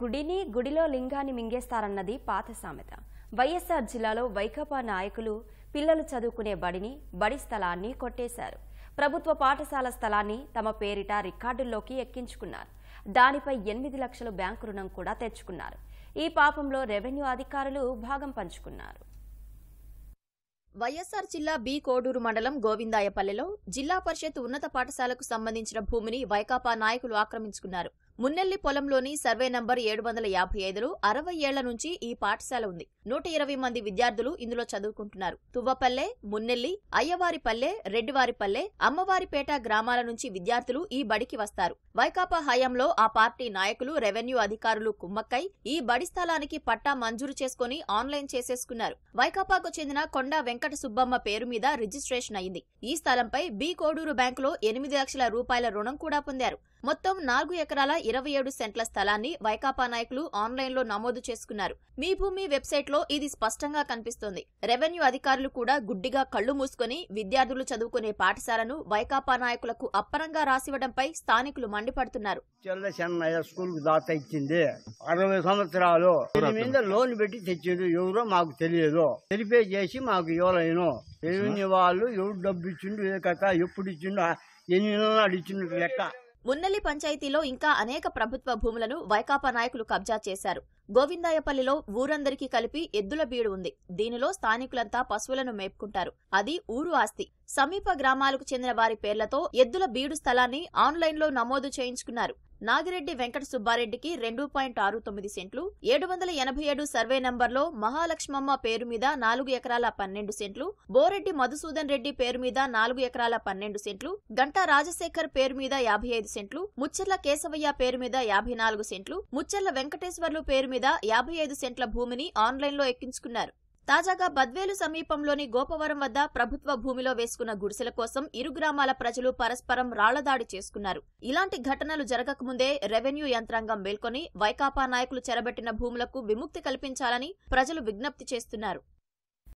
గుడిని గుడిలో లింగాన్ని మింగేస్తారన్నది పాత సామెత వైఎస్ఆర్ జిల్లాలో వైకాపా నాయకులు పిల్లలు చదువుకునే బడిని బడి స్థలాన్ని కొట్టేశారు ప్రభుత్వ పాఠశాల స్థలాన్ని తమ పేరిట రికార్డుల్లోకి ఎక్కించుకున్నారు దానిపై ఎనిమిది లక్షల బ్యాంకు రుణం కూడా తెచ్చుకున్నారు ఈ పాపంలో రెవెన్యూ అధికారులు భాగం పంచుకున్నారు వైఎస్సార్ జిల్లా బి కోడూరు మండలం గోవిందాయపల్లెలో జిల్లా పరిషత్ ఉన్నత పాఠశాలకు సంబంధించిన భూమిని వైకాపా నాయకులు ఆక్రమించుకున్నారు మున్నెల్లి పొలంలోని సర్వే నంబర్ ఏడు వందల యాభై ఐదులో అరవై ఏళ్ల నుంచి ఈ పాఠశాల ఉంది నూట ఇరవై మంది విద్యార్థులు ఇందులో చదువుకుంటున్నారు తువ్వపల్లె మున్నెల్లి అయ్యవారిపల్లె రెడ్డివారిపల్లె అమ్మవారిపేట గ్రామాల నుంచి విద్యార్థులు ఈ బడికి వస్తారు వైకాపా హయాంలో ఆ పార్టీ నాయకులు రెవెన్యూ అధికారులు కుమ్మక్కై ఈ బడి స్థలానికి పట్టా మంజూరు చేసుకుని ఆన్లైన్ చేసేసుకున్నారు వైకాపాకు చెందిన కొండా వెంకట సుబ్బమ్మ పేరు మీద రిజిస్ట్రేషన్ అయింది ఈ స్థలంపై బి కోడూరు బ్యాంకులో ఎనిమిది లక్షల రూపాయల రుణం కూడా పొందారు మొత్తం నాలుగు ఎకరాల ఇరవై ఏడు సెంట్ల స్థలాన్ని వైకాపా నాయకులు ఆన్లైన్లో నమోదు చేసుకున్నారు మీ భూమి వెబ్సైట్లో ఇది స్పష్టంగా కనిపిస్తోంది రెవెన్యూ అధికారులు కూడా గుడ్డిగా కళ్లు మూసుకొని విద్యార్థులు చదువుకునే పాఠశాలను వైకాపా నాయకులకు అప్పరంగా రాసివ్వడంపై స్థానికులు మండిపడుతున్నారు స్కూల్ దాత ఇచ్చింది అరవై సంవత్సరాలు మీద లోన్ పెట్టి తెచ్చిండు ఎవరో మాకు తెలియదు తెలిపే చేసి మాకు ఎవరైనా తెలియని వాళ్ళు ఎవరు డబ్బు ఇచ్చిండు ఏ కథ ఎప్పుడు ఇచ్చిండు ఎన్ని నెలలు ఇచ్చిండు లెక్క మున్నెల్లి పంచాయతీలో ఇంకా అనేక ప్రభుత్వ భూములను వైకాపా నాయకులు కబ్జా చేశారు గోవిందాయపల్లిలో ఊరందరికీ కలిపి ఎద్దుల బీడు ఉంది దీనిలో స్థానికులంతా పశువులను మేపుకుంటారు అది ఊరు ఆస్తి సమీప గ్రామాలకు చెందిన వారి పేర్లతో ఎద్దుల బీడు స్థలాన్ని ఆన్లైన్లో నమోదు చేయించుకున్నారు నాగిరెడ్డి వెంకట సుబ్బారెడ్డికి రెండు పాయింట్ ఆరు తొమ్మిది సెంట్లు ఏడు వందల ఎనభై ఏడు సర్వే నంబర్లో మహాలక్ష్మమ్మ పేరు మీద నాలుగు ఎకరాల పన్నెండు సెంట్లు బోరెడ్డి మధుసూదన్ రెడ్డి పేరు మీద నాలుగు ఎకరాల పన్నెండు సెంట్లు గంటా రాజశేఖర్ పేరు మీద యాభై ఐదు సెంట్లు ముచ్చర్ల కేశవయ్య పేరు మీద యాభై నాలుగు సెంట్లు ముచ్చర్ల వెంకటేశ్వర్లు పేరు మీద యాభై ఐదు సెంట్ల భూమిని ఆన్లైన్లో ఎక్కించుకున్నారు తాజాగా బద్వేలు సమీపంలోని గోపవరం వద్ద ప్రభుత్వ భూమిలో వేసుకున్న గుడిసెల కోసం ఇరు గ్రామాల ప్రజలు పరస్పరం రాళ్లదాడి చేసుకున్నారు ఇలాంటి ఘటనలు జరగకముందే రెవెన్యూ యంత్రాంగం మేల్కొని వైకాపా నాయకులు చెరబెట్టిన భూములకు విముక్తి కల్పించాలని ప్రజలు విజ్ఞప్తి చేస్తున్నారు